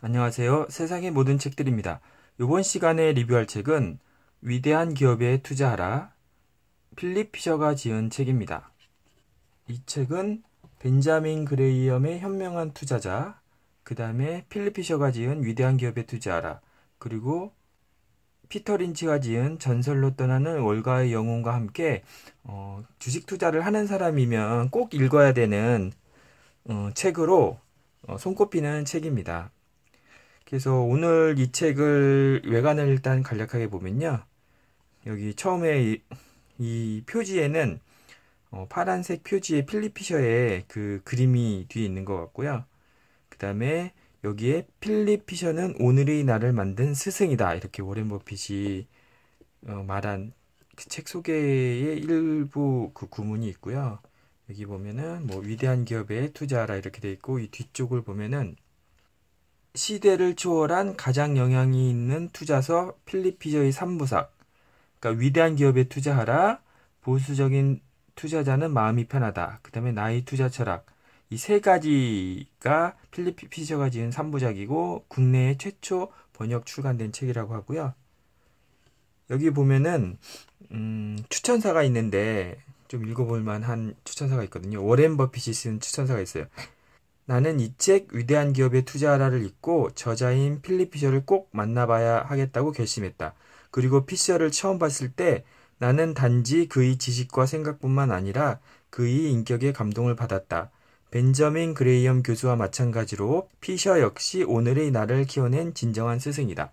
안녕하세요. 세상의 모든 책들입니다. 이번 시간에 리뷰할 책은 위대한 기업에 투자하라. 필립 피셔가 지은 책입니다. 이 책은 벤자민 그레이엄의 현명한 투자자, 그 다음에 필립 피셔가 지은 위대한 기업에 투자하라, 그리고 피터 린치가 지은 전설로 떠나는 월가의 영웅과 함께 어, 주식 투자를 하는 사람이면 꼭 읽어야 되는 어, 책으로 어, 손꼽히는 책입니다. 그래서 오늘 이 책을 외관을 일단 간략하게 보면요. 여기 처음에 이, 이 표지에는 어, 파란색 표지에 필리피셔의 그 그림이 뒤에 있는 것 같고요. 그 다음에 여기에 필리피셔는 오늘의 나를 만든 스승이다. 이렇게 워렌 버핏이 어, 말한 그책 소개의 일부 그 구문이 있고요. 여기 보면은 뭐 위대한 기업에 투자하라 이렇게 돼 있고 이 뒤쪽을 보면은 시대를 초월한 가장 영향이 있는 투자서 필리피저의 3부작 그러니까 위대한 기업에 투자하라. 보수적인 투자자는 마음이 편하다. 그 다음에 나의 투자 철학. 이 세 가지가 필리피 피저가 지은 3부작이고 국내에 최초 번역 출간된 책이라고 하고요. 여기 보면은 음, 추천사가 있는데 좀 읽어볼 만한 추천사가 있거든요. 워렌 버핏이 쓴 추천사가 있어요. 나는 이 책 위대한 기업에 투자하라를 읽고 저자인 필립 피셔를 꼭 만나봐야 하겠다고 결심했다. 그리고 피셔를 처음 봤을 때 나는 단지 그의 지식과 생각뿐만 아니라 그의 인격에 감동을 받았다. 벤저민 그레이엄 교수와 마찬가지로 피셔 역시 오늘의 나를 키워낸 진정한 스승이다.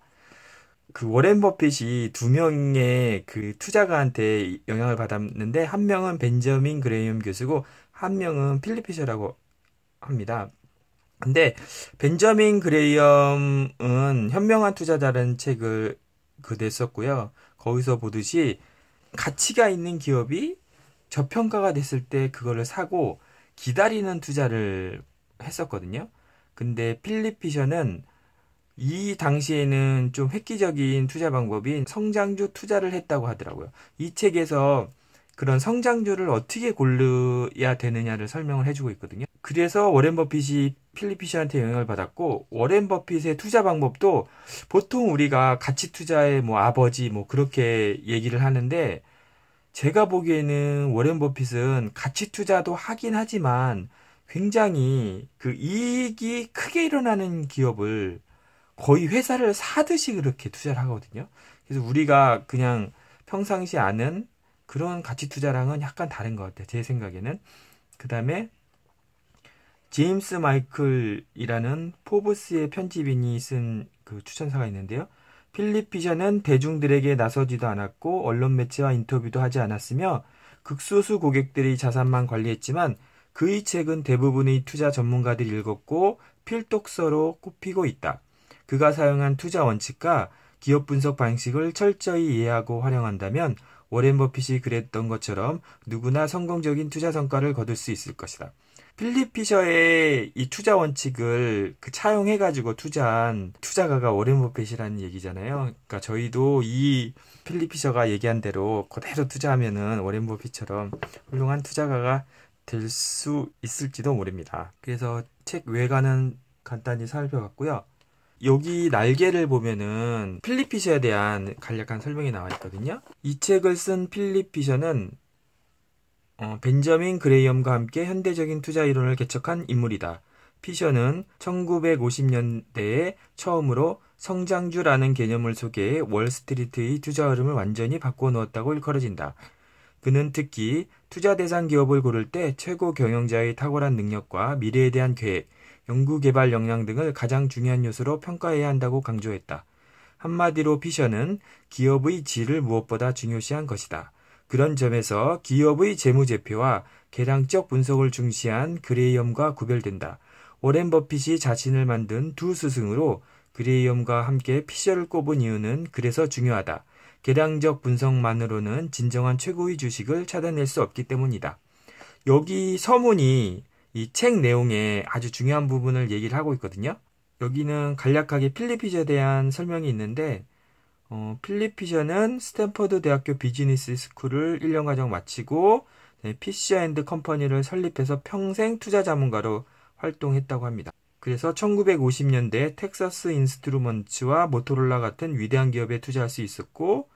그 워렌 버핏이 두 명의 그 투자가한테 영향을 받았는데 한 명은 벤저민 그레이엄 교수고 한 명은 필리 피셔라고 합니다. 근데 벤저민 그레이엄은 현명한 투자자라는 책을 그 냈었고요. 거기서 보듯이 가치가 있는 기업이 저평가가 됐을 때 그거를 사고 기다리는 투자를 했었거든요. 근데 필리피션은이 당시에는 좀 획기적인 투자 방법인 성장주 투자를 했다고 하더라고요. 이 책에서 그런 성장주를 어떻게 고르야 되느냐를 설명을 해주고 있거든요. 그래서 워렌 버핏이 필리피시한테 영향을 받았고 워렌 버핏의 투자 방법도 보통 우리가 가치 투자의 뭐 아버지 뭐 그렇게 얘기를 하는데 제가 보기에는 워렌 버핏은 가치 투자도 하긴 하지만 굉장히 그 이익이 크게 일어나는 기업을 거의 회사를 사듯이 그렇게 투자를 하거든요. 그래서 우리가 그냥 평상시 아는 그런 가치 투자랑은 약간 다른 것 같아요. 제 생각에는. 그 다음에 제임스 마이클이라는 포브스의 편집인이 쓴 그 추천사가 있는데요. 필립 피셔는 대중들에게 나서지도 않았고 언론 매체와 인터뷰도 하지 않았으며 극소수 고객들이 자산만 관리했지만 그의 책은 대부분의 투자 전문가들이 읽었고 필독서로 꼽히고 있다. 그가 사용한 투자 원칙과 기업 분석 방식을 철저히 이해하고 활용한다면 워렌 버핏이 그랬던 것처럼 누구나 성공적인 투자 성과를 거둘 수 있을 것이다. 필립 피셔의 이 투자 원칙을 그 차용해가지고 투자한 투자가가 워렌 버핏이라는 얘기잖아요. 그러니까 저희도 이 필립 피셔가 얘기한 대로 그대로 투자하면은 워렌 버핏처럼 훌륭한 투자가가 될 수 있을지도 모릅니다. 그래서 책 외관은 간단히 살펴봤고요. 여기 날개를 보면은 필리피셔에 대한 간략한 설명이 나와 있거든요. 이 책을 쓴 필리피셔는 어, 벤저민 그레이엄과 함께 현대적인 투자 이론을 개척한 인물이다. 피셔는 1950년대에 처음으로 성장주라는 개념을 소개해 월스트리트의 투자 흐름을 완전히 바꿔 놓았다고 일컬어진다. 그는 특히 투자 대상 기업을 고를 때 최고 경영자의 탁월한 능력과 미래에 대한 계획, 연구개발 역량 등을 가장 중요한 요소로 평가해야 한다고 강조했다. 한마디로 피셔는 기업의 질을 무엇보다 중요시한 것이다. 그런 점에서 기업의 재무제표와 계량적 분석을 중시한 그레이엄과 구별된다. 오렌 버핏이 자신을 만든 두 스승으로 그레이엄과 함께 피셔를 꼽은 이유는 그래서 중요하다. 계량적 분석만으로는 진정한 최고의 주식을 찾아낼 수 없기 때문이다. 여기 서문이 이책 내용에 아주 중요한 부분을 얘기를 하고 있거든요. 여기는 간략하게 필리피저에 대한 설명이 있는데 어, 필리피저는 스탠퍼드 대학교 비즈니스 스쿨을 1년 과정 마치고 네, 피시아앤드 컴퍼니를 설립해서 평생 투자 자문가로 활동했다고 합니다. 그래서 1950년대 텍사스 인스트루먼츠와 모토롤라 같은 위대한 기업에 투자할 수 있었고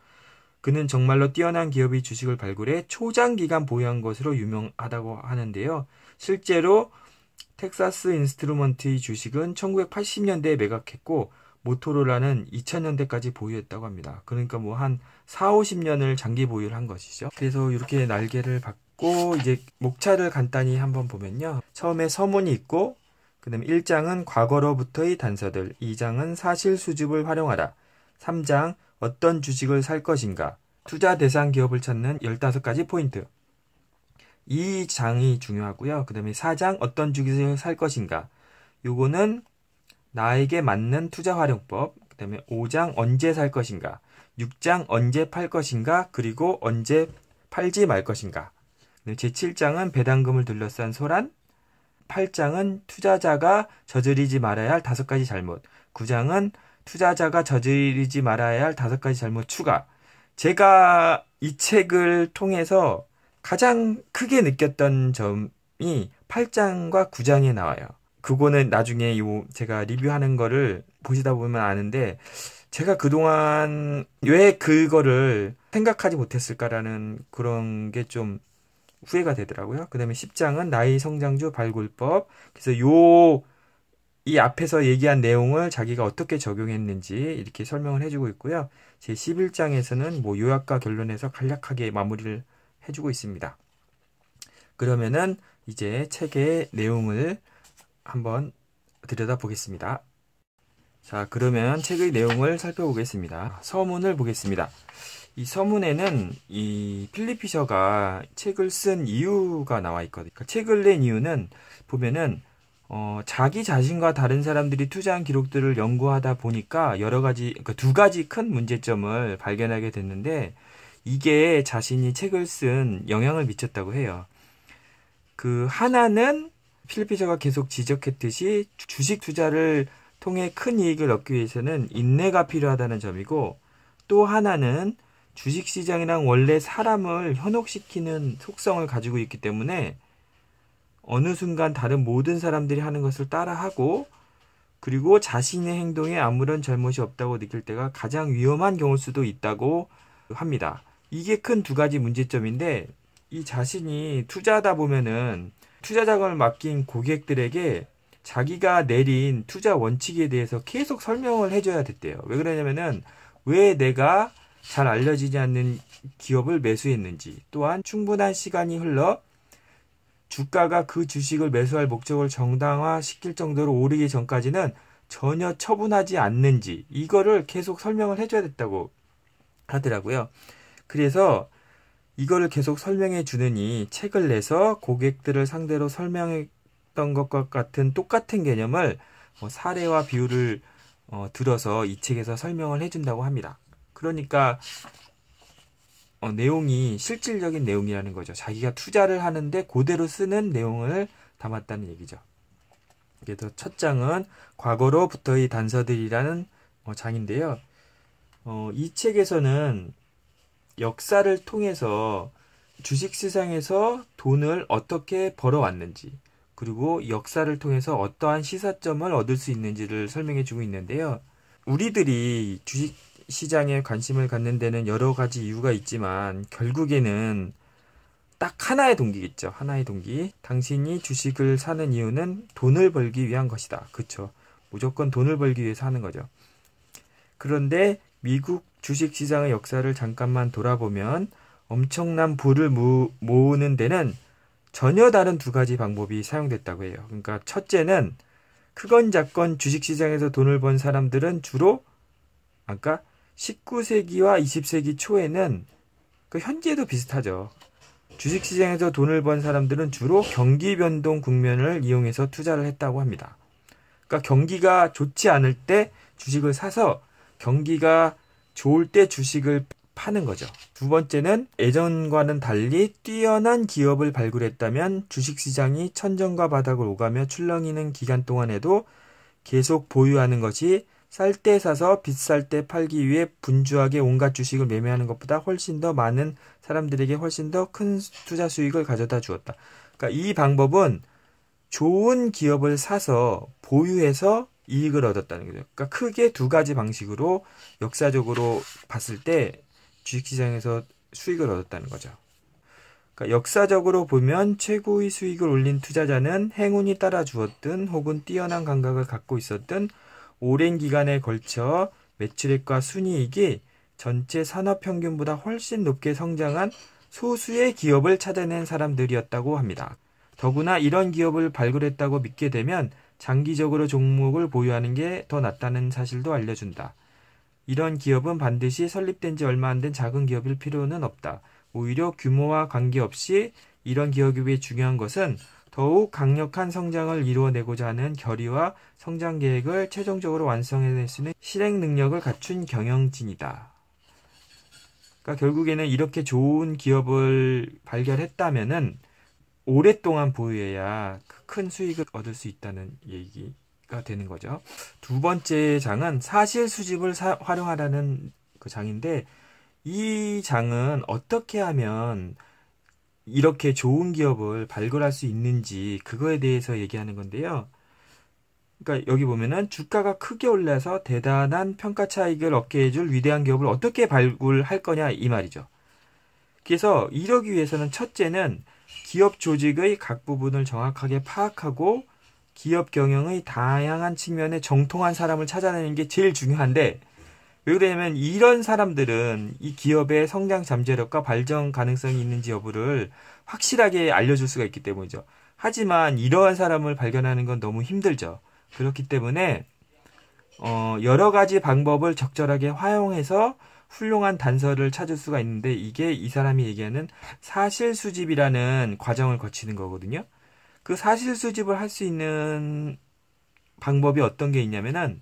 그는 정말로 뛰어난 기업이 주식을 발굴해 초장기간 보유한 것으로 유명하다고 하는데요. 실제로 텍사스 인스트루먼트의 주식은 1980년대에 매각했고 모토로라는 2000년대까지 보유했다고 합니다. 그러니까 뭐 한 4, 50년을 장기 보유를 한 것이죠. 그래서 이렇게 날개를 받고 이제 목차를 간단히 한번 보면요. 처음에 서문이 있고 그다음에 1장은 과거로부터의 단서들, 2장은 사실 수집을 활용하라. 3장 어떤 주식을 살 것인가. 투자 대상 기업을 찾는 15가지 포인트. 이 장이 중요하고요. 그 다음에 사장 어떤 주식을 살 것인가. 요거는 나에게 맞는 투자 활용법. 그 다음에 오장 언제 살 것인가. 육장 언제 팔 것인가. 그리고 언제 팔지 말 것인가. 네, 제칠장은 배당금을 둘러싼 소란. 팔장은 투자자가 저지르지 말아야 할 다섯 가지 잘못. 구장은 투자자가 저지르지 말아야 할 다섯 가지 잘못 추가. 제가 이 책을 통해서 가장 크게 느꼈던 점이 8장과 9장에 나와요. 그거는 나중에 요 제가 리뷰하는 거를 보시다 보면 아는데 제가 그동안 왜 그거를 생각하지 못했을까라는 그런 게 좀 후회가 되더라고요. 그다음에 10장은 나이 성장주 발굴법. 그래서 요이 앞에서 얘기한 내용을 자기가 어떻게 적용했는지 이렇게 설명을 해주고 있고요. 제 11장에서는 뭐 요약과 결론에서 간략하게 마무리를 해주고 있습니다. 그러면은 이제 책의 내용을 한번 들여다보겠습니다. 자, 그러면 책의 내용을 살펴보겠습니다. 서문을 보겠습니다. 이 서문에는 이 필리피셔가 책을 쓴 이유가 나와 있거든요. 그러니까 책을 낸 이유는 보면은 어, 자기 자신과 다른 사람들이 투자한 기록들을 연구하다 보니까 여러 가지 그러니까 두 가지 큰 문제점을 발견하게 됐는데 이게 자신이 책을 쓴 영향을 미쳤다고 해요. 그 하나는 필리피저가 계속 지적했듯이 주식 투자를 통해 큰 이익을 얻기 위해서는 인내가 필요하다는 점이고 또 하나는 주식 시장이란 원래 사람을 현혹시키는 속성을 가지고 있기 때문에 어느 순간 다른 모든 사람들이 하는 것을 따라하고 그리고 자신의 행동에 아무런 잘못이 없다고 느낄 때가 가장 위험한 경우일 수도 있다고 합니다. 이게 큰 두 가지 문제점인데 이 자신이 투자하다 보면은 투자 자금을 맡긴 고객들에게 자기가 내린 투자 원칙에 대해서 계속 설명을 해줘야 됐대요. 왜 그러냐면은 왜 내가 잘 알려지지 않는 기업을 매수했는지 또한 충분한 시간이 흘러 주가가 그 주식을 매수할 목적을 정당화 시킬 정도로 오르기 전까지는 전혀 처분하지 않는지 이거를 계속 설명을 해줘야 됐다고 하더라고요. 그래서 이거를 계속 설명해 주느니 책을 내서 고객들을 상대로 설명했던 것과 같은 똑같은 개념을 뭐 사례와 비유를 어, 들어서 이 책에서 설명을 해준다고 합니다. 그러니까 어, 내용이 실질적인 내용이라는 거죠. 자기가 투자를 하는데 그대로 쓰는 내용을 담았다는 얘기죠. 그래서 첫 장은 과거로부터의 단서들이라는 어, 장인데요. 어, 이 책에서는 역사를 통해서 주식 시장에서 돈을 어떻게 벌어왔는지, 그리고 역사를 통해서 어떠한 시사점을 얻을 수 있는지를 설명해 주고 있는데요. 우리들이 주식 시장에 관심을 갖는 데는 여러 가지 이유가 있지만 결국에는 딱 하나의 동기겠죠. 하나의 동기. 당신이 주식을 사는 이유는 돈을 벌기 위한 것이다. 그쵸 무조건 돈을 벌기 위해서 하는 거죠. 그런데 미국 주식 시장의 역사를 잠깐만 돌아보면 엄청난 부를 모으는 데는 전혀 다른 두 가지 방법이 사용됐다고 해요. 그러니까 첫째는 크건 작건 주식 시장에서 돈을 번 사람들은 주로 아까 19세기와 20세기 초에는 그 현재도 비슷하죠. 주식 시장에서 돈을 번 사람들은 주로 경기 변동 국면을 이용해서 투자를 했다고 합니다. 그러니까 경기가 좋지 않을 때 주식을 사서 경기가 좋을 때 주식을 파는 거죠. 두 번째는 예전과는 달리 뛰어난 기업을 발굴했다면 주식시장이 천정과 바닥을 오가며 출렁이는 기간 동안에도 계속 보유하는 것이 쌀 때 사서 비쌀 때 팔기 위해 분주하게 온갖 주식을 매매하는 것보다 훨씬 더 많은 사람들에게 훨씬 더 큰 투자 수익을 가져다 주었다. 그러니까 이 방법은 좋은 기업을 사서 보유해서 이익을 얻었다는 거죠. 그러니까 크게 두 가지 방식으로 역사적으로 봤을 때 주식시장에서 수익을 얻었다는 거죠. 그러니까 역사적으로 보면 최고의 수익을 올린 투자자는 행운이 따라주었든 혹은 뛰어난 감각을 갖고 있었든 오랜 기간에 걸쳐 매출액과 순이익이 전체 산업 평균보다 훨씬 높게 성장한 소수의 기업을 찾아낸 사람들이었다고 합니다. 더구나 이런 기업을 발굴했다고 믿게 되면 장기적으로 종목을 보유하는 게 더 낫다는 사실도 알려준다. 이런 기업은 반드시 설립된 지 얼마 안 된 작은 기업일 필요는 없다. 오히려 규모와 관계없이 이런 기업이 비해 중요한 것은 더욱 강력한 성장을 이루어내고자 하는 결의와 성장 계획을 최종적으로 완성해낼 수 있는 실행 능력을 갖춘 경영진이다. 그러니까 결국에는 이렇게 좋은 기업을 발견했다면은 오랫동안 보유해야 그 큰 수익을 얻을 수 있다는 얘기가 되는 거죠. 두 번째 장은 사실 수집을 사, 활용하라는 그 장인데 이 장은 어떻게 하면 이렇게 좋은 기업을 발굴할 수 있는지 그거에 대해서 얘기하는 건데요. 그러니까 여기 보면은 주가가 크게 올라서 대단한 평가 차익을 얻게 해줄 위대한 기업을 어떻게 발굴할 거냐 이 말이죠. 그래서 이러기 위해서는 첫째는 기업 조직의 각 부분을 정확하게 파악하고 기업 경영의 다양한 측면에 정통한 사람을 찾아내는 게 제일 중요한데 왜 그러냐면 이런 사람들은 이 기업의 성장 잠재력과 발전 가능성이 있는지 여부를 확실하게 알려줄 수가 있기 때문이죠. 하지만 이러한 사람을 발견하는 건 너무 힘들죠. 그렇기 때문에 어, 여러 가지 방법을 적절하게 활용해서 훌륭한 단서를 찾을 수가 있는데 이게 이 사람이 얘기하는 사실 수집이라는 과정을 거치는 거거든요. 그 사실 수집을 할 수 있는 방법이 어떤 게 있냐면은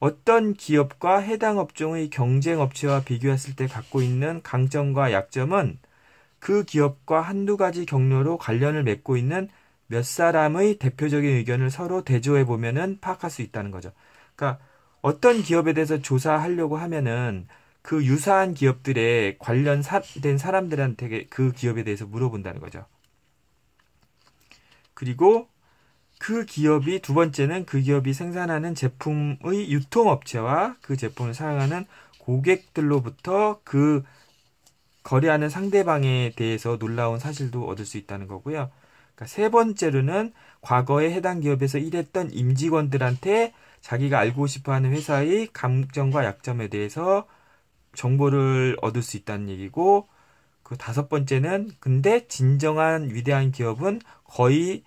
어떤 기업과 해당 업종의 경쟁 업체와 비교했을 때 갖고 있는 강점과 약점은 그 기업과 한두 가지 경로로 관련을 맺고 있는 몇 사람의 대표적인 의견을 서로 대조해 보면은 파악할 수 있다는 거죠. 그러니까 어떤 기업에 대해서 조사하려고 하면은 그 유사한 기업들의 관련된 사람들한테 그 기업에 대해서 물어본다는 거죠. 그리고 그 기업이 두 번째는 그 기업이 생산하는 제품의 유통업체와 그 제품을 사용하는 고객들로부터 그 거래하는 상대방에 대해서 놀라운 사실도 얻을 수 있다는 거고요. 그러니까 세 번째로는 과거에 해당 기업에서 일했던 임직원들한테 자기가 알고 싶어 하는 회사의 감정과 약점에 대해서 정보를 얻을 수 있다는 얘기고 그 다섯 번째는 근데 진정한 위대한 기업은 거의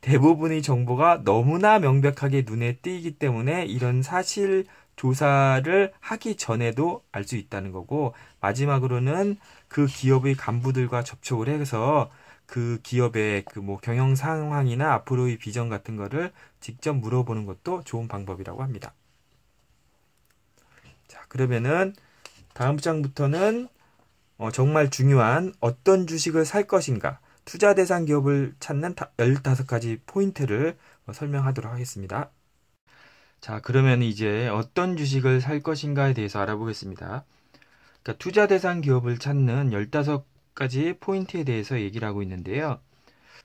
대부분의 정보가 너무나 명백하게 눈에 띄기 때문에 이런 사실 조사를 하기 전에도 알 수 있다는 거고 마지막으로는 그 기업의 간부들과 접촉을 해서 그 기업의 그 뭐 경영 상황이나 앞으로의 비전 같은 거를 직접 물어보는 것도 좋은 방법이라고 합니다. 자, 그러면은 다음 장부터는 어, 정말 중요한 어떤 주식을 살 것인가 투자 대상 기업을 찾는 다, 15가지 포인트를 어, 설명하도록 하겠습니다. 자, 그러면 이제 어떤 주식을 살 것인가에 대해서 알아보겠습니다. 그러니까 투자 대상 기업을 찾는 15가지 포인트에 대해서 얘기를 하고 있는데요.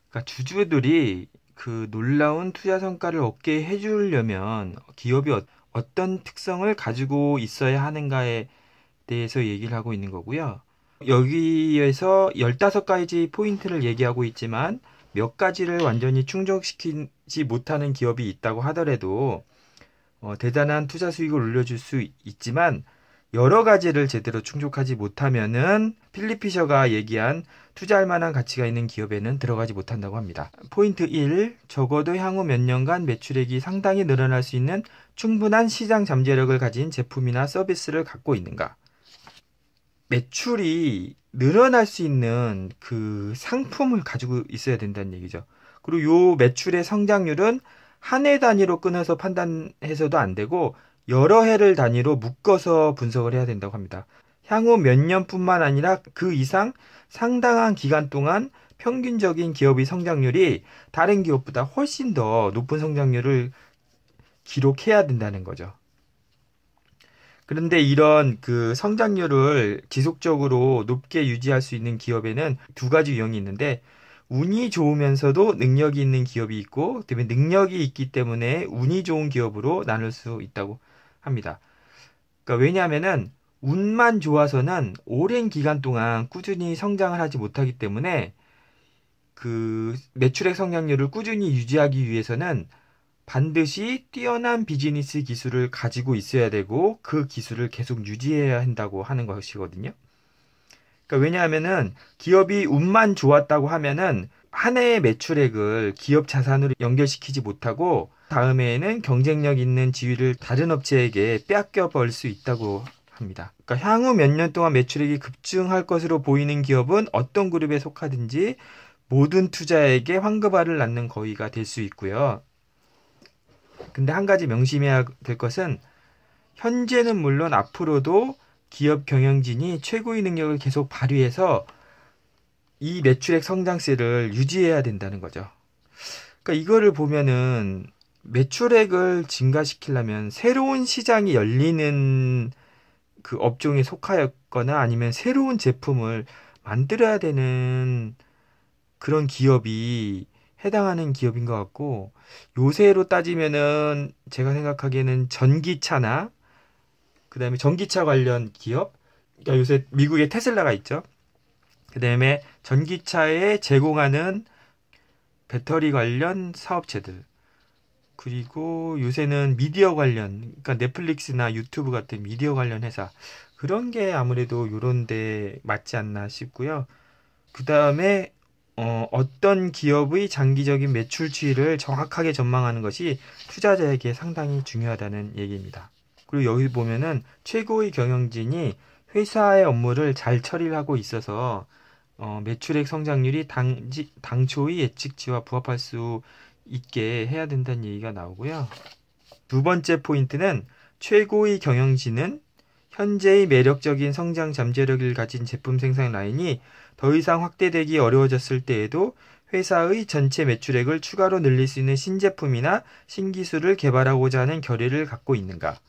그러니까 주주들이 그 놀라운 투자 성과를 얻게 해주려면 기업이 어, 어떤 특성을 가지고 있어야 하는가에 대해서 얘기를 하고 있는 거고요. 여기에서 1 5 가지 포인트를 얘기하고 있지만 몇 가지를 완전히 충족시키지 못하는 기업이 있다고 하더라도 어, 대단한 투자 수익을 올려줄 수 있지만 여러 가지를 제대로 충족하지 못하면은 필리 피셔가 얘기한 투자할 만한 가치가 있는 기업에는 들어가지 못한다고 합니다. 포인트 1. 적어도 향후 몇 년간 매출액이 상당히 늘어날 수 있는 충분한 시장 잠재력을 가진 제품이나 서비스를 갖고 있는가. 매출이 늘어날 수 있는 그 상품을 가지고 있어야 된다는 얘기죠. 그리고 요 매출의 성장률은 한 해 단위로 끊어서 판단해서도 안 되고 여러 해를 단위로 묶어서 분석을 해야 된다고 합니다. 향후 몇 년뿐만 아니라 그 이상 상당한 기간 동안 평균적인 기업의 성장률이 다른 기업보다 훨씬 더 높은 성장률을 기록해야 된다는 거죠. 그런데 이런 그 성장률을 지속적으로 높게 유지할 수 있는 기업에는 두 가지 유형이 있는데 운이 좋으면서도 능력이 있는 기업이 있고 그다음에 능력이 있기 때문에 운이 좋은 기업으로 나눌 수 있다고 합니다. 그러니까 왜냐하면은 운만 좋아서는 오랜 기간 동안 꾸준히 성장을 하지 못하기 때문에 그 매출액 성장률을 꾸준히 유지하기 위해서는 반드시 뛰어난 비즈니스 기술을 가지고 있어야 되고 그 기술을 계속 유지해야 한다고 하는 것이거든요. 그러니까 왜냐하면은 기업이 운만 좋았다고 하면은 한 해의 매출액을 기업 자산으로 연결시키지 못하고 다음해에는 경쟁력 있는 지위를 다른 업체에게 빼앗겨 버릴 수 있다고 합니다. 그러니까 향후 몇 년 동안 매출액이 급증할 것으로 보이는 기업은 어떤 그룹에 속하든지 모든 투자에게 황금알을 낳는 거위가 될 수 있고요. 근데 한 가지 명심해야 될 것은 현재는 물론 앞으로도 기업 경영진이 최고의 능력을 계속 발휘해서 이 매출액 성장세를 유지해야 된다는 거죠. 그러니까 이거를 보면은 매출액을 증가시키려면 새로운 시장이 열리는 그 업종에 속하였거나 아니면 새로운 제품을 만들어야 되는 그런 기업이 해당하는 기업인 것 같고 요새로 따지면은 제가 생각하기에는 전기차나 그다음에 전기차 관련 기업 그러니까 요새 미국의 테슬라가 있죠. 그다음에 전기차에 제공하는 배터리 관련 사업체들 그리고 요새는 미디어 관련 그러니까 넷플릭스나 유튜브 같은 미디어 관련 회사 그런 게 아무래도 요런 데 맞지 않나 싶고요. 그다음에 어, 어떤 기업의 장기적인 매출 추이를 정확하게 전망하는 것이 투자자에게 상당히 중요하다는 얘기입니다. 그리고 여기 보면은 최고의 경영진이 회사의 업무를 잘 처리를 하고 있어서 어, 매출액 성장률이 당, 지 당초의 예측치와 부합할 수 있게 해야 된다는 얘기가 나오고요. 두 번째 포인트는 최고의 경영진은 현재의 매력적인 성장 잠재력을 가진 제품 생산 라인이 더 이상 확대되기 어려워졌을 때에도 회사의 전체 매출액을 추가로 늘릴 수 있는 신제품이나 신기술을 개발하고자 하는 결의를 갖고 있는가?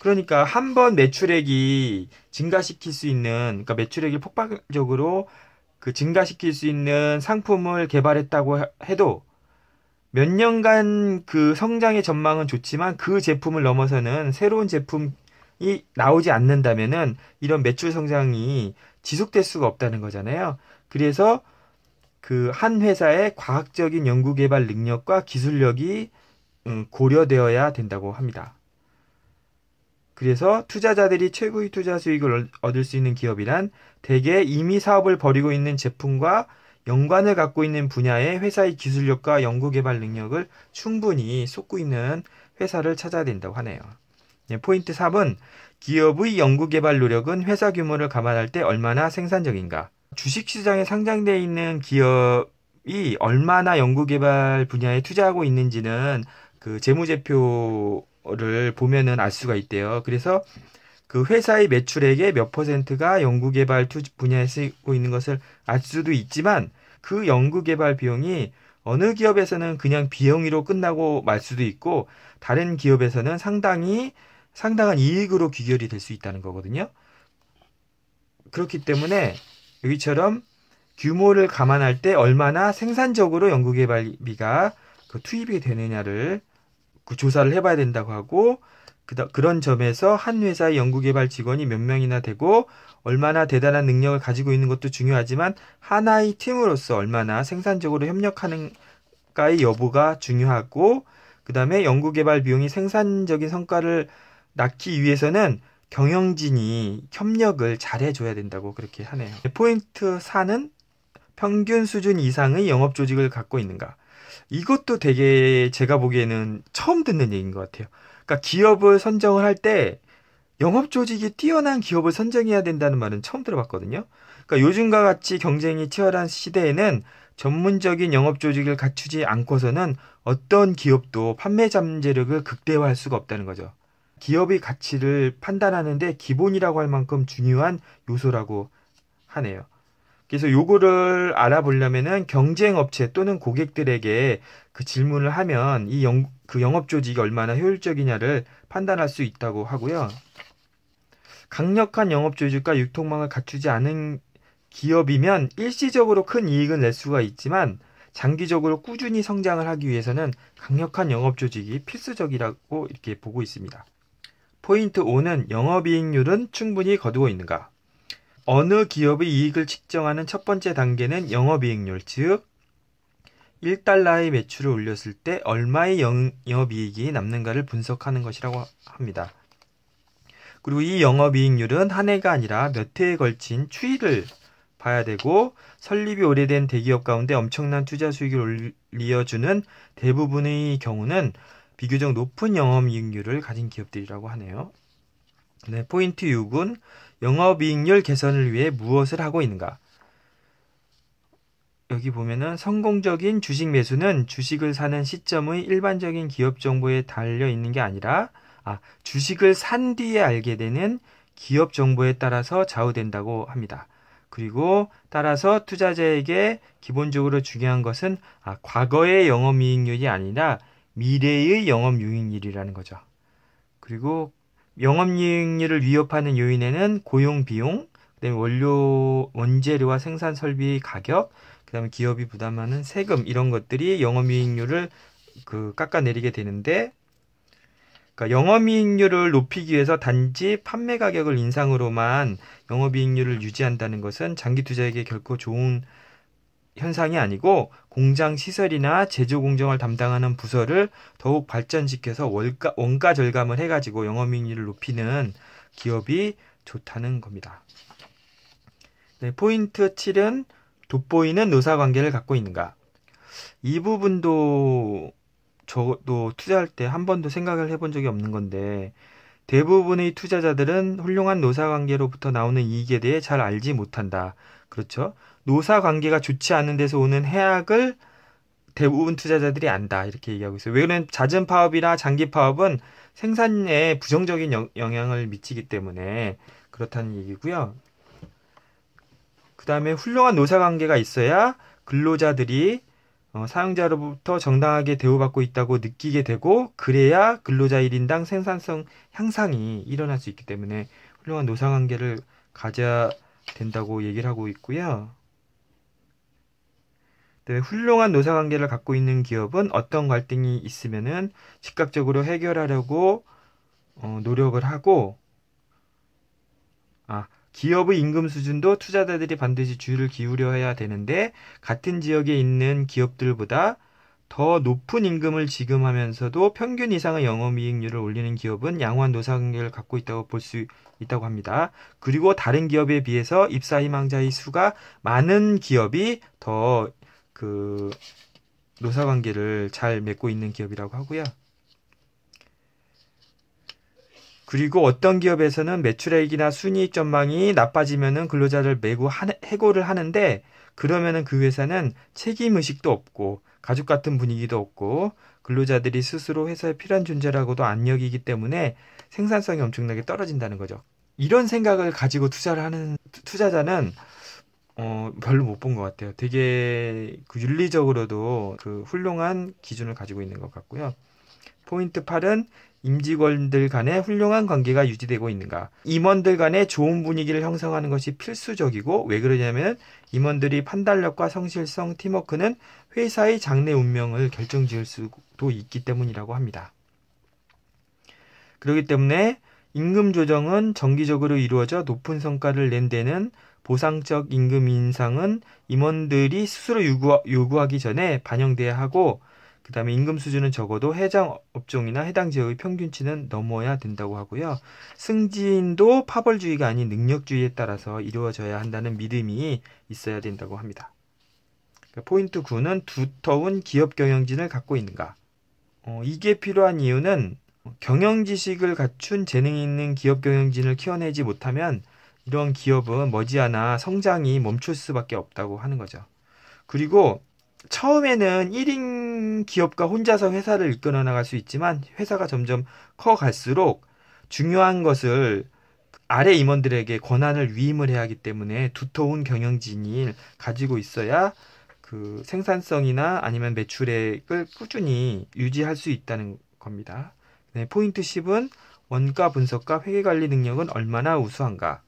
그러니까 한 번 매출액이 증가시킬 수 있는 그러니까 매출액이 폭발적으로 그 증가시킬 수 있는 상품을 개발했다고 해도 몇 년간 그 성장의 전망은 좋지만 그 제품을 넘어서는 새로운 제품 이 나오지 않는다면은 이런 매출 성장이 지속될 수가 없다는 거잖아요. 그래서 그 한 회사의 과학적인 연구 개발 능력과 기술력이 음, 고려되어야 된다고 합니다. 그래서 투자자들이 최고의 투자 수익을 얻을 수 있는 기업이란 대개 이미 사업을 벌이고 있는 제품과 연관을 갖고 있는 분야의 회사의 기술력과 연구 개발 능력을 충분히 속고 있는 회사를 찾아야 된다고 하네요. 예, 포인트 3은 기업의 연구개발 노력은 회사 규모를 감안할 때 얼마나 생산적인가. 주식시장에 상장되어 있는 기업이 얼마나 연구개발 분야에 투자하고 있는지는 그 재무제표를 보면은 알 수가 있대요. 그래서 그 회사의 매출액의 몇 퍼센트가 연구개발 분야에 쓰고 있는 것을 알 수도 있지만 그 연구개발 비용이 어느 기업에서는 그냥 비용으로 끝나고 말 수도 있고 다른 기업에서는 상당히 상당한 이익으로 귀결이 될 수 있다는 거거든요. 그렇기 때문에 여기처럼 규모를 감안할 때 얼마나 생산적으로 연구개발비가 그 투입이 되느냐를 그 조사를 해봐야 된다고 하고 그런 점에서 한 회사의 연구개발 직원이 몇 명이나 되고 얼마나 대단한 능력을 가지고 있는 것도 중요하지만 하나의 팀으로서 얼마나 생산적으로 협력하는가의 여부가 중요하고 그 다음에 연구개발 비용이 생산적인 성과를 낳기 위해서는 경영진이 협력을 잘 해줘야 된다고 그렇게 하네요. 포인트 4는 평균 수준 이상의 영업 조직을 갖고 있는가. 이것도 되게 제가 보기에는 처음 듣는 얘기인 것 같아요. 그러니까 기업을 선정을 할 때 영업 조직이 뛰어난 기업을 선정해야 된다는 말은 처음 들어봤거든요. 그러니까 요즘과 같이 경쟁이 치열한 시대에는 전문적인 영업 조직을 갖추지 않고서는 어떤 기업도 판매 잠재력을 극대화할 수가 없다는 거죠. 기업의 가치를 판단하는데 기본이라고 할 만큼 중요한 요소라고 하네요. 그래서 요거를 알아보려면은 경쟁 업체 또는 고객들에게 그 질문을 하면 이 영, 그 영업 조직이 얼마나 효율적이냐를 판단할 수 있다고 하고요. 강력한 영업 조직과 유통망을 갖추지 않은 기업이면 일시적으로 큰 이익은 낼 수가 있지만 장기적으로 꾸준히 성장을 하기 위해서는 강력한 영업 조직이 필수적이라고 이렇게 보고 있습니다. 포인트 5는 영업이익률은 충분히 거두고 있는가? 어느 기업의 이익을 측정하는 첫 번째 단계는 영업이익률, 즉 1달러의 매출을 올렸을 때 얼마의 영업이익이 남는가를 분석하는 것이라고 합니다. 그리고 이 영업이익률은 한 해가 아니라 몇 해에 걸친 추이를 봐야 되고 설립이 오래된 대기업 가운데 엄청난 투자 수익을 올려주는 대부분의 경우는 비교적 높은 영업이익률을 가진 기업들이라고 하네요. 네, 포인트 6은 영업이익률 개선을 위해 무엇을 하고 있는가? 여기 보면은 성공적인 주식 매수는 주식을 사는 시점의 일반적인 기업 정보에 달려 있는 게 아니라 아, 주식을 산 뒤에 알게 되는 기업 정보에 따라서 좌우된다고 합니다. 그리고 따라서 투자자에게 기본적으로 중요한 것은 아, 과거의 영업이익률이 아니라 미래의 영업 유익률이라는 거죠. 그리고 영업 유익률을 위협하는 요인에는 고용 비용, 그다음에 원료 원재료와 생산 설비 가격, 그다음에 기업이 부담하는 세금 이런 것들이 영업 유익률을 그 깎아내리게 되는데 그러니까 영업이익률을 높이기 위해서 단지 판매 가격을 인상으로만 영업이익률을 유지한다는 것은 장기 투자에게 결코 좋은 현상이 아니고 공장 시설이나 제조 공정을 담당하는 부서를 더욱 발전시켜서 월가, 원가 절감을 해가지고 영업이익률을 높이는 기업이 좋다는 겁니다. 네, 포인트 7은 돋보이는 노사관계를 갖고 있는가. 이 부분도 저도 투자할 때 한 번도 생각을 해본 적이 없는 건데 대부분의 투자자들은 훌륭한 노사관계로부터 나오는 이익에 대해 잘 알지 못한다. 그렇죠? 노사관계가 좋지 않은 데서 오는 해악을 대부분 투자자들이 안다. 이렇게 얘기하고 있어요. 왜 그러냐면 잦은 파업이나 장기 파업은 생산에 부정적인 영, 영향을 미치기 때문에 그렇다는 얘기고요. 그 다음에 훌륭한 노사관계가 있어야 근로자들이 어, 사용자로부터 정당하게 대우받고 있다고 느끼게 되고 그래야 근로자 1인당 생산성 향상이 일어날 수 있기 때문에 훌륭한 노사관계를 가져야 된다고 얘기를 하고 있고요. 그 훌륭한 노사관계를 갖고 있는 기업은 어떤 갈등이 있으면은 즉각적으로 해결하려고 어, 노력을 하고 아 기업의 임금 수준도 투자자들이 반드시 주의를 기울여 해야 되는데 같은 지역에 있는 기업들보다 더 높은 임금을 지급하면서도 평균 이상의 영업이익률을 올리는 기업은 양호한 노사관계를 갖고 있다고 볼 수 있다고 합니다. 그리고 다른 기업에 비해서 입사 희망자의 수가 많은 기업이 더 그 노사관계를 잘 맺고 있는 기업이라고 하고요. 그리고 어떤 기업에서는 매출액이나 순이익 전망이 나빠지면은 근로자를 매고 해고를 하는데 그러면은 그 회사는 책임 의식도 없고 가족 같은 분위기도 없고 근로자들이 스스로 회사에 필요한 존재라고도 안 여기기 때문에 생산성이 엄청나게 떨어진다는 거죠. 이런 생각을 가지고 투자를 하는 투자자는 어, 별로 못 본 것 같아요. 되게 그 윤리적으로도 그 훌륭한 기준을 가지고 있는 것 같고요. 포인트 8은 임직원들 간의 훌륭한 관계가 유지되고 있는가? 임원들 간의 좋은 분위기를 형성하는 것이 필수적이고 왜 그러냐면 임원들이 판단력과 성실성, 팀워크는 회사의 장래 운명을 결정지을 수도 있기 때문이라고 합니다. 그렇기 때문에 임금 조정은 정기적으로 이루어져 높은 성과를 낸 데는 보상적 임금 인상은 임원들이 스스로 요구하, 기 전에 반영돼야 하고 그 다음에 임금 수준은 적어도 해당 업종이나 해당 지역의 평균치는 넘어야 된다고 하고요. 승진도 파벌주의가 아닌 능력주의에 따라서 이루어져야 한다는 믿음이 있어야 된다고 합니다. 그러니까 포인트 9는 두터운 기업 경영진을 갖고 있는가? 어, 이게 필요한 이유는 경영 지식을 갖춘 재능 있는 기업 경영진을 키워내지 못하면 이런 기업은 머지않아 성장이 멈출 수밖에 없다고 하는 거죠. 그리고 처음에는 1인 기업과 혼자서 회사를 이끌어 나갈 수 있지만 회사가 점점 커갈수록 중요한 것을 아래 임원들에게 권한을 위임을 해야 하기 때문에 두터운 경영진을 가지고 있어야 그 생산성이나 아니면 매출액을 꾸준히 유지할 수 있다는 겁니다. 네, 포인트 10은 원가 분석과 회계 관리 능력은 얼마나 우수한가?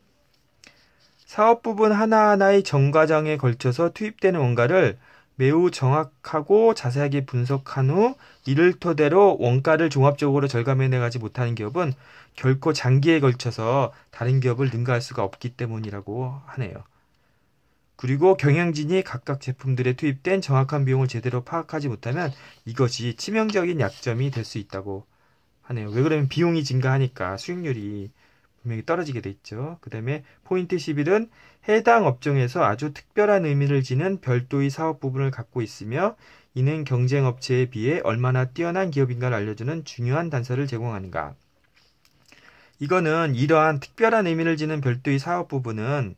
사업 부분 하나하나의 정과정에 걸쳐서 투입되는 원가를 매우 정확하고 자세하게 분석한 후 이를 토대로 원가를 종합적으로 절감해내가지 못하는 기업은 결코 장기에 걸쳐서 다른 기업을 능가할 수가 없기 때문이라고 하네요. 그리고 경영진이 각각 제품들에 투입된 정확한 비용을 제대로 파악하지 못하면 이것이 치명적인 약점이 될 수 있다고 하네요. 왜 그러면 비용이 증가하니까 수익률이 금액이 떨어지게 돼 있죠. 그 다음에 포인트 11은 해당 업종에서 아주 특별한 의미를 지는 별도의 사업 부분을 갖고 있으며 이는 경쟁 업체에 비해 얼마나 뛰어난 기업인가를 알려주는 중요한 단서를 제공하는가. 이거는 이러한 특별한 의미를 지는 별도의 사업 부분은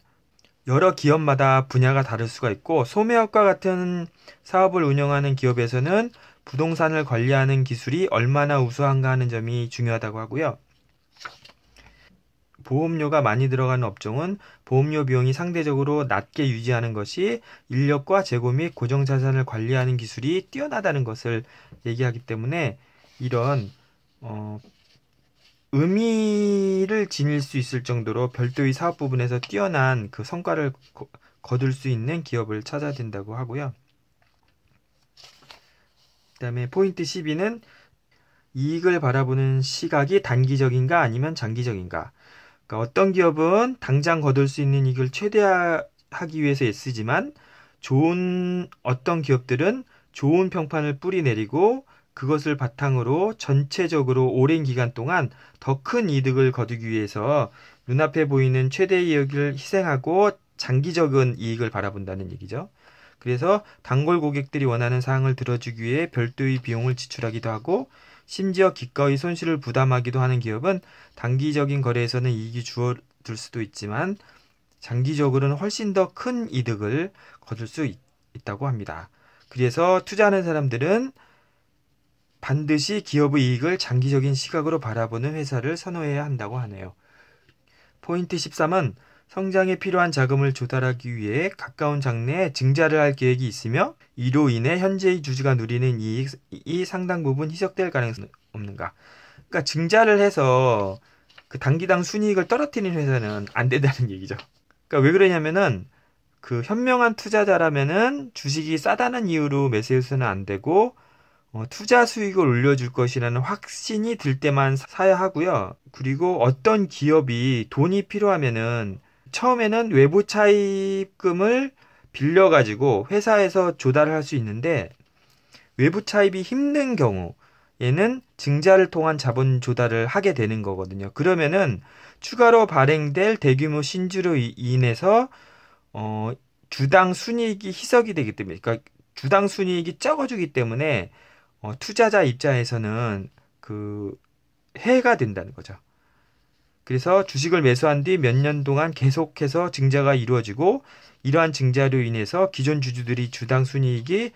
여러 기업마다 분야가 다를 수가 있고 소매업과 같은 사업을 운영하는 기업에서는 부동산을 관리하는 기술이 얼마나 우수한가 하는 점이 중요하다고 하고요. 보험료가 많이 들어가는 업종은 보험료 비용이 상대적으로 낮게 유지하는 것이 인력과 재고 및 고정 자산을 관리하는 기술이 뛰어나다는 것을 얘기하기 때문에 이런 어 의미를 지닐 수 있을 정도로 별도의 사업 부분에서 뛰어난 그 성과를 거, 거둘 수 있는 기업을 찾아야 된다고 하고요. 그다음에 포인트 12는 이익을 바라보는 시각이 단기적인가 아니면 장기적인가. 그러니까 어떤 기업은 당장 거둘 수 있는 이익을 최대하기 화 위해서 애쓰지만 좋은 어떤 기업들은 좋은 평판을 뿌리 내리고 그것을 바탕으로 전체적으로 오랜 기간 동안 더 큰 이득을 거두기 위해서 눈앞에 보이는 최대의 이익을 희생하고 장기적인 이익을 바라본다는 얘기죠. 그래서 단골 고객들이 원하는 사항을 들어주기 위해 별도의 비용을 지출하기도 하고 심지어 기꺼이 손실을 부담하기도 하는 기업은 단기적인 거래에서는 이익이 줄어들 수도 있지만 장기적으로는 훨씬 더 큰 이득을 거둘 수 있, 다고 합니다. 그래서 투자하는 사람들은 반드시 기업의 이익을 장기적인 시각으로 바라보는 회사를 선호해야 한다고 하네요. 포인트 13은 성장에 필요한 자금을 조달하기 위해 가까운 장래에 증자를 할 계획이 있으며 이로 인해 현재의 주주가 누리는 이익이 상당 부분 희석될 가능성이 없는가. 그러니까 증자를 해서 그 단기당 순이익을 떨어뜨리는 회사는 안 된다는 얘기죠. 그러니까 왜 그러냐면은 그 현명한 투자자라면은 주식이 싸다는 이유로 매수해서는 안 되고 어, 투자 수익을 올려줄 것이라는 확신이 들 때만 사야 하고요. 그리고 어떤 기업이 돈이 필요하면은 처음에는 외부 차입금을 빌려가지고 회사에서 조달을 할 수 있는데 외부 차입이 힘든 경우에는 증자를 통한 자본 조달을 하게 되는 거거든요. 그러면은 추가로 발행될 대규모 신주로 인해서 어 주당 순이익이 희석이 되기 때문에 그러니까 주당 순이익이 적어지기 때문에 어 투자자 입장에서는 그 해가 된다는 거죠. 그래서 주식을 매수한 뒤 몇 년 동안 계속해서 증자가 이루어지고 이러한 증자로 인해서 기존 주주들이 주당 순이익이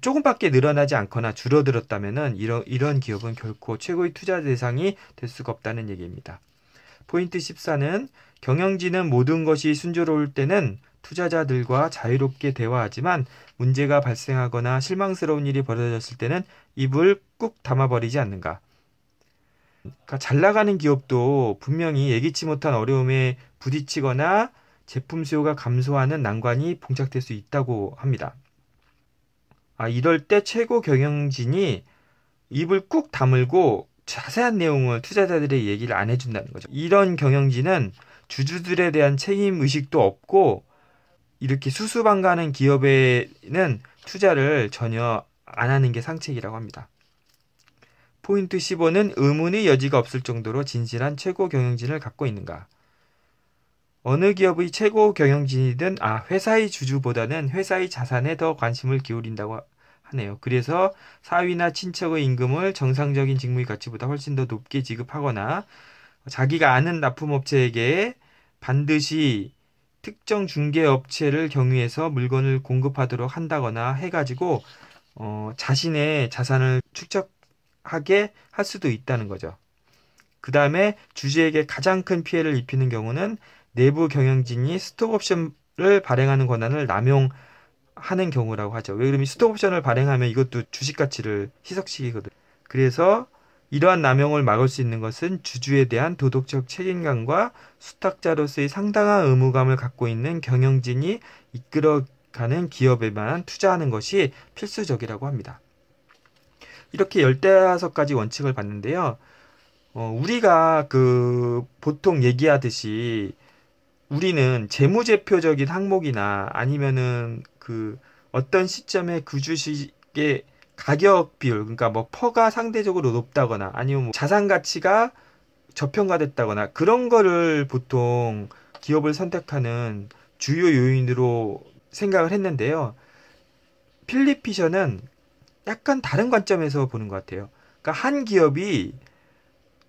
조금밖에 늘어나지 않거나 줄어들었다면은 이런 이런 기업은 결코 최고의 투자 대상이 될 수가 없다는 얘기입니다. 포인트 14는 경영진은 모든 것이 순조로울 때는 투자자들과 자유롭게 대화하지만 문제가 발생하거나 실망스러운 일이 벌어졌을 때는 입을 꾹 담아버리지 않는가. 그러니까 잘 나가는 기업도 분명히 예기치 못한 어려움에 부딪히거나 제품 수요가 e 감소하는 난관이 봉착될 수 있다고 합니다. 아, 이럴 때 최고 경영진이 입을 꾹 다물고 자세한 내용을 투자자들의 얘기를 안 해준다는 거죠. 이런 경영진은 주주들에 대한 책임 의식도 없고 이렇게 수수방관하 기업에는 투자를 전혀 안 하는 게 상책이라고 합니다. 포인트 15는 의문의 여지가 없을 정도로 진실한 최고 경영진을 갖고 있는가? 어느 기업의 최고 경영진이든 아 회사의 주주보다는 회사의 자산에 더 관심을 기울인다고 하네요. 그래서 사위나 친척의 임금을 정상적인 직무의 가치보다 훨씬 더 높게 지급하거나 자기가 아는 납품업체에게 반드시 특정 중개업체를 경유해서 물건을 공급하도록 한다거나 해가지고 어, 자신의 자산을 축적 하게 할 수도 있다는 거죠. 그 다음에 주주에게 가장 큰 피해를 입히는 경우는 내부 경영진이 스톱옵션을 발행하는 권한을 남용하는 경우라고 하죠. 왜 그러면 스톱옵션을 발행하면 이것도 주식 가치를 희석시키거든요. 그래서 이러한 남용을 막을 수 있는 것은 주주에 대한 도덕적 책임감과 수탁자로서의 상당한 의무감을 갖고 있는 경영진이 이끌어가는 기업에만 투자하는 것이 필수적이라고 합니다. 이렇게 열대다석까지 원칙을 봤는데요. 어, 우리가 그 보통 얘기하듯이 우리는 재무제표적인 항목이나 아니면은 그 어떤 시점에 그 주식의 가격 비율, 그러니까 뭐 퍼가 상대적으로 높다거나 아니면 뭐 자산 가치가 저평가됐다거나 그런 거를 보통 기업을 선택하는 주요 요인으로 생각을 했는데요. 필리피션은 약간 다른 관점에서 보는 것 같아요. 그러니까 한 기업이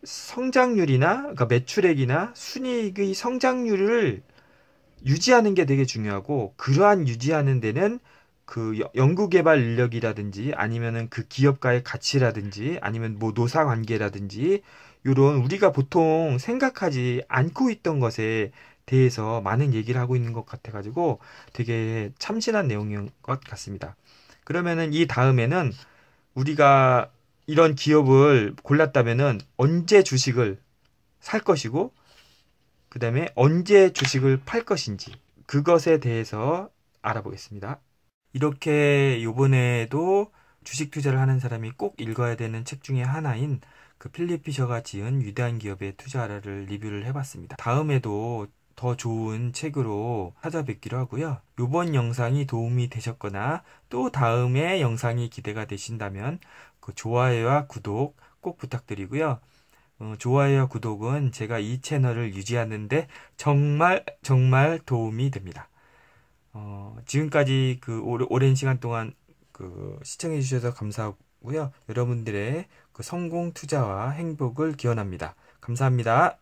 성장률이나 그러니까 매출액이나 순이익의 성장률을 유지하는 게 되게 중요하고 그러한 유지하는 데는 그 연구개발 인력이라든지 아니면은 그 기업과의 가치라든지 아니면 뭐 노사 관계라든지 요런 우리가 보통 생각하지 않고 있던 것에 대해서 많은 얘기를 하고 있는 것 같아가지고 되게 참신한 내용인 것 같습니다. 그러면은 이 다음에는 우리가 이런 기업을 골랐다면은 언제 주식을 살 것이고 그다음에 언제 주식을 팔 것인지 그것에 대해서 알아보겠습니다. 이렇게 요번에도 주식 투자를 하는 사람이 꼭 읽어야 되는 책 중에 하나인 그 필립 피셔가 지은 위대한 기업의 투자를 리뷰를 해봤습니다. 다음에도 더 좋은 책으로 찾아뵙기로 하고요. 이번 영상이 도움이 되셨거나 또 다음에 영상이 기대가 되신다면 그 좋아요와 구독 꼭 부탁드리고요. 어, 좋아요와 구독은 제가 이 채널을 유지하는데 정말 정말 도움이 됩니다. 어, 지금까지 그 오랜 시간 동안 그 시청해 주셔서 감사하고요. 여러분들의 그 성공 투자와 행복을 기원합니다. 감사합니다.